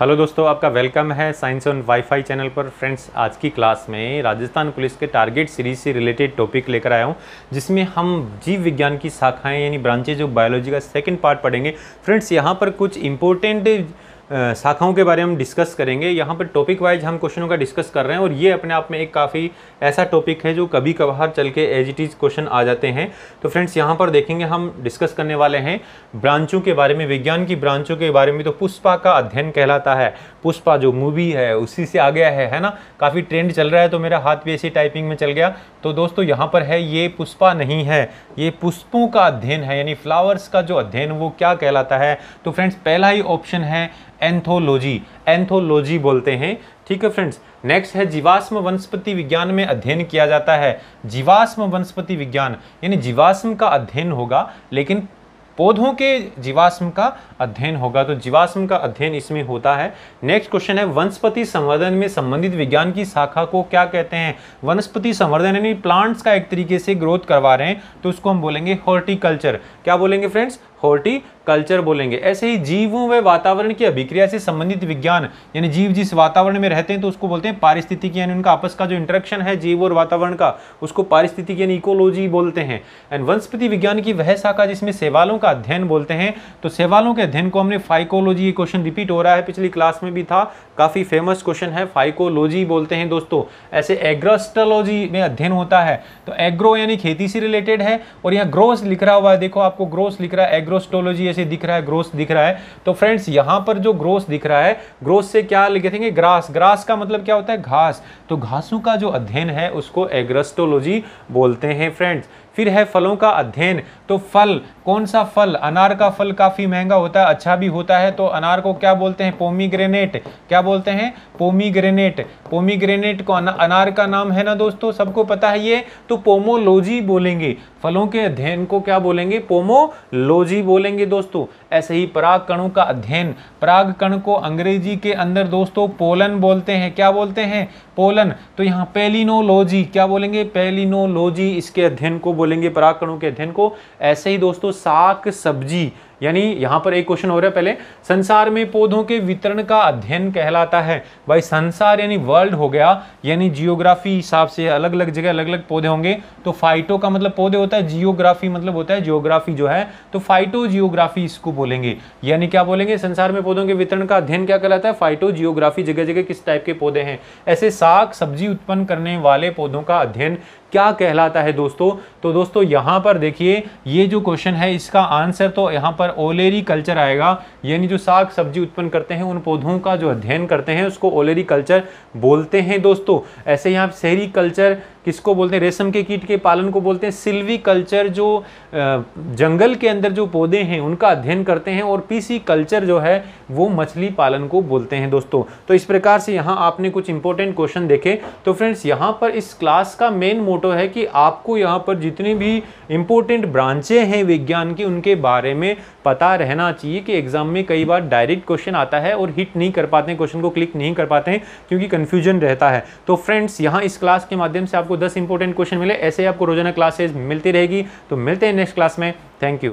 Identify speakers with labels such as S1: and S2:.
S1: hello दोस्तों आपका welcome है साइंस ऑन वाईफाई चैनल पर फ्रेंड्स आज की क्लास में राजस्थान पुलिस के टारगेट सीरीज से रिलेटेड टॉपिक लेकर आया हूं जिसमें हम जीव विज्ञान की शाखाएं यानी ब्रांचेज ऑफ बायोलॉजी का सेकंड पार्ट पढ़ेंगे फ्रेंड्स यहां पर कुछ इंपॉर्टेंट शाखाओं के बारे में हम डिस्कस करेंगे यहाँ पर टॉपिक वाइज हम क्वेश्चनों का डिस्कस कर रहे हैं और ये अपने आप में एक काफ़ी ऐसा टॉपिक है जो कभी कभार चल के एज इट इज़ क्वेश्चन आ जाते हैं तो फ्रेंड्स यहाँ पर देखेंगे हम डिस्कस करने वाले हैं ब्रांचों के बारे में विज्ञान की ब्रांचों के बारे में तो पुष्पा का अध्ययन कहलाता है पुष्पा जो मूवी है उसी से आ गया है है ना काफ़ी ट्रेंड चल रहा है तो मेरा हाथ भी ऐसी टाइपिंग में चल गया तो दोस्तों यहाँ पर है ये पुष्पा नहीं है ये पुष्पों का अध्ययन है यानी फ्लावर्स का जो अध्ययन वो क्या कहलाता है तो फ्रेंड्स पहला ही ऑप्शन है एंथोलॉजी एंथोलॉजी बोलते हैं ठीक है फ्रेंड्स नेक्स्ट है जीवाश्म वनस्पति विज्ञान में अध्ययन किया जाता है जीवाश्म वनस्पति विज्ञान यानी जीवाश्म का अध्ययन होगा लेकिन पौधों के जीवाश्म का अध्ययन होगा तो जीवाश्म का अध्ययन इसमें होता है नेक्स्ट क्वेश्चन है वनस्पति संवर्धन में संबंधित विज्ञान की शाखा को क्या कहते हैं वनस्पति संवर्धन यानी प्लांट्स का एक तरीके से ग्रोथ करवा रहे हैं तो उसको हम बोलेंगे हॉर्टिकल्चर क्या बोलेंगे फ्रेंड्स हॉर्टिकल्चर बोलेंगे ऐसे ही जीवों व वातावरण की अभिक्रिया से संबंधित विज्ञान यानी जीव जिस वातावरण में रहते हैं तो उसको बोलते हैं पारिस्थितिक यानी उनका आपस का जो इंटरेक्शन है जीव और वातावरण का उसको पारिस्थितिक यानी इकोलॉजी बोलते हैं एंड वनस्पति विज्ञान की वह शाखा जिसमें सेवालों का अध्ययन बोलते हैं तो सेवालों के अध्ययन को हमने फाइकोलॉजी ये क्वेश्चन रिपीट हो रहा है पिछली क्लास में भी था काफ़ी फेमस क्वेश्चन है फाइकोलॉजी बोलते हैं दोस्तों ऐसे एग्रोस्टोलॉजी में अध्ययन होता है तो एग्रो यानी खेती से रिलेटेड है और यहाँ ग्रोस लिख रहा हुआ है देखो आपको ग्रोस लिख रहा है माइक्रोस्टोलॉजी ऐसे दिख रहा है ग्रोथ दिख रहा है तो फ्रेंड्स यहाँ पर जो ग्रोस दिख रहा है ग्रोथ से क्या लिखे थे ग्रास ग्रास का मतलब क्या होता है घास तो घासों का जो अध्ययन है उसको एग्रस्टोलॉजी बोलते हैं फ्रेंड्स फिर है फलों का अध्ययन तो फल कौन सा फल अनार का फल काफ़ी महंगा होता है अच्छा भी होता है तो अनार को क्या बोलते हैं पोमीग्रेनेट क्या बोलते हैं पोमीग्रेनेट पोमीग्रेनेट को अनार का नाम है ना दोस्तों सबको पता है ये तो पोमोलॉजी बोलेंगे फलों के अध्ययन को क्या बोलेंगे पोमोलॉजी बोलेंगे दोस्तों ऐसे ही पराग कणों का अध्ययन पराग कण को अंग्रेजी के अंदर दोस्तों पोलन बोलते हैं क्या बोलते हैं पोलन तो यहाँ पेलिनोलॉजी क्या बोलेंगे पेलिनोलॉजी इसके अध्ययन को बोले खोलेंगे पराग कणु के अध्ययन को ऐसे ही दोस्तों साक सब्जी यानी यहाँ पर एक क्वेश्चन हो रहा है पहले संसार में पौधों के वितरण का अध्ययन कहलाता है भाई संसार यानी वर्ल्ड हो गया यानी जियोग्राफी हिसाब से अलग अलग जगह अलग अलग पौधे होंगे तो फाइटो का मतलब पौधे होता है जियोग्राफी मतलब होता है जियोग्राफी जो है तो फाइटो जियोग्राफी इसको बोलेंगे यानी क्या बोलेंगे संसार में पौधों के वितरण का अध्ययन क्या कहलाता है फाइटो जियोग्राफी जगह जगह किस टाइप के पौधे हैं ऐसे साग सब्जी उत्पन्न करने वाले पौधों का अध्ययन क्या कहलाता है दोस्तों तो दोस्तों यहाँ पर देखिए ये जो क्वेश्चन है इसका आंसर तो यहाँ पर ओलेरी कल्चर आएगा यानी जो साग सब्जी उत्पन्न करते हैं उन पौधों का जो अध्ययन करते हैं उसको ओलेरी कल्चर बोलते हैं दोस्तों ऐसे यहाँ सेरी कल्चर किसको बोलते हैं रेशम के कीट के पालन को बोलते हैं सिल्वी कल्चर जो जंगल के अंदर जो पौधे हैं उनका अध्ययन करते हैं और पीसी कल्चर जो है वो मछली पालन को बोलते हैं दोस्तों तो इस प्रकार से यहाँ आपने कुछ इंपॉर्टेंट क्वेश्चन देखे तो फ्रेंड्स यहाँ पर इस क्लास का मेन मोटो है कि आपको यहाँ पर जितनी भी इंपॉर्टेंट ब्रांचें हैं विज्ञान की उनके बारे में पता रहना चाहिए कि एग्जाम में कई बार डायरेक्ट क्वेश्चन आता है और हिट नहीं कर पाते क्वेश्चन को क्लिक नहीं कर पाते हैं क्योंकि कन्फ्यूजन रहता है तो फ्रेंड्स यहाँ इस क्लास के माध्यम से आप आपको दस इंपॉर्टेंट क्वेश्चन मिले ऐसे आपको रोजाना क्लासेज मिलती रहेगी तो मिलते हैं नेक्स्ट क्लास में थैंक यू